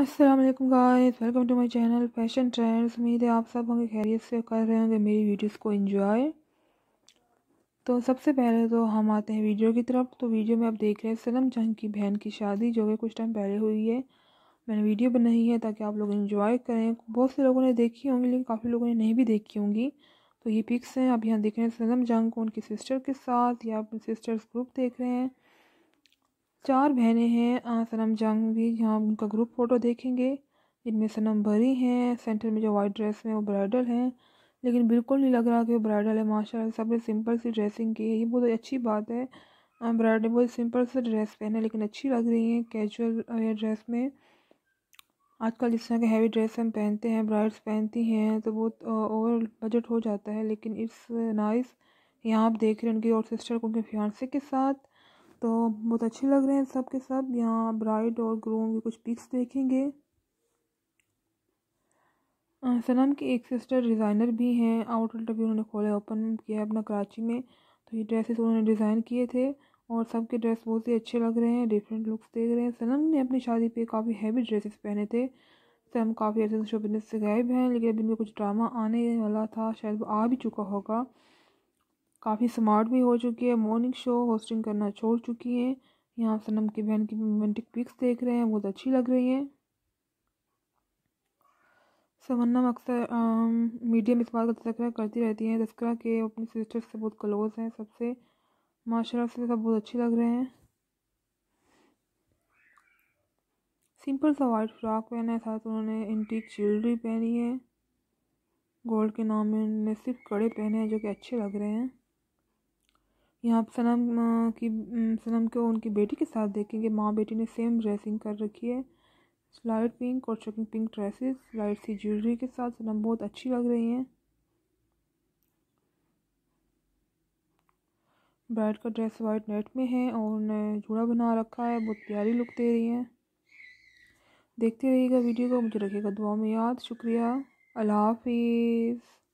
असलम वालेकुम guys welcome to my channel fashion trends उम्मीद है आप सब होंगे खैरियत से कर रहे होंगे मेरी वीडियोस को एंजॉय तो सबसे पहले तो हम आते हैं वीडियो की तरफ तो वीडियो में आप देख रहे हैं सलम जंग की बहन की शादी जो कि कुछ टाइम पहले हुई है मैंने वीडियो बनाई है ताकि आप लोग इन्जॉय करें बहुत से लोगों ने देखी होंगी लेकिन काफ़ी लोगों ने नहीं भी देखी होंगी तो ये पिक्स हैं आप यहाँ देख रहे हैं सलम जंग को उनकी सिस्टर के साथ या अपने सिस्टर्स ग्रुप देख रहे हैं चार बहनें हैं सनम जंग भी यहाँ उनका ग्रुप फ़ोटो देखेंगे इनमें सनम भरी हैं सेंटर में जो वाइट ड्रेस में वो ब्राइडल हैं लेकिन बिल्कुल नहीं लग रहा कि वो ब्राइडल है माशा सब ने सिंपल सी ड्रेसिंग की है ये बहुत अच्छी बात है ब्राइडल बहुत सिंपल से ड्रेस पहने लेकिन अच्छी लग रही है कैजुअल वेयर ड्रेस में आजकल जिस तरह के हैवी ड्रेस हम पहनते हैं ब्राइड्स पहनती हैं तो बहुत ओवर बजट हो जाता है लेकिन इट्स नाइस यहाँ आप देख रहे हैं उनकी और सिस्टर को उनके फ्यांसे के साथ तो बहुत अच्छे लग रहे हैं सब के सब यहाँ ब्राइड और ग्रूम के कुछ पिक्स देखेंगे सनम की एक सिस्टर डिज़ाइनर भी हैं आउटलेट भी उन्होंने खोले ओपन किया है अपना कराची में तो ये ड्रेसेस उन्होंने डिज़ाइन किए थे और सबके ड्रेस बहुत ही अच्छे लग रहे हैं डिफरेंट लुक्स देख रहे हैं सनम ने अपनी शादी पे काफ़ी हैवी ड्रेसेस पहने थे सनम काफ़ी अच्छे से शोबिनस से गायब हैं लेकिन अभी उनमें कुछ ड्रामा आने वाला था शायद वो आ भी चुका होगा काफ़ी स्मार्ट भी हो चुकी है मॉर्निंग शो होस्टिंग करना छोड़ चुकी हैं यहाँ सनम की बहन की रोमांटिक पिक्स देख रहे हैं बहुत अच्छी लग रही हैं समन्नम अक्सर मीडियम इस बात का तस्करा करती रहती हैं तस्करा के अपनी सिस्टर से बहुत क्लोज हैं सबसे माशा से सब बहुत अच्छे लग रहे हैं सिंपल सा वाइट फ्रॉक पहना है साथ उन्होंने इंटीक ज्वेलरी पहनी है गोल्ड के नाम में सिर्फ कड़े पहने हैं जो कि अच्छे लग रहे हैं यहाँ पर सनम की सनम को उनकी बेटी के साथ देखेंगे माँ बेटी ने सेम ड्रेसिंग कर रखी है लाइट पिंक और चकिंग पिंक ड्रेसेस लाइट सी ज्वेलरी के साथ सनम बहुत अच्छी लग रही हैं ब्राइड का ड्रेस वाइट नेट में है और उन्हें जूड़ा बना रखा है बहुत प्यारी लुक दे रही है देखते रहिएगा वीडियो को मुझे रखिएगा दुआ में याद शुक्रिया अल्लाह हाफिज़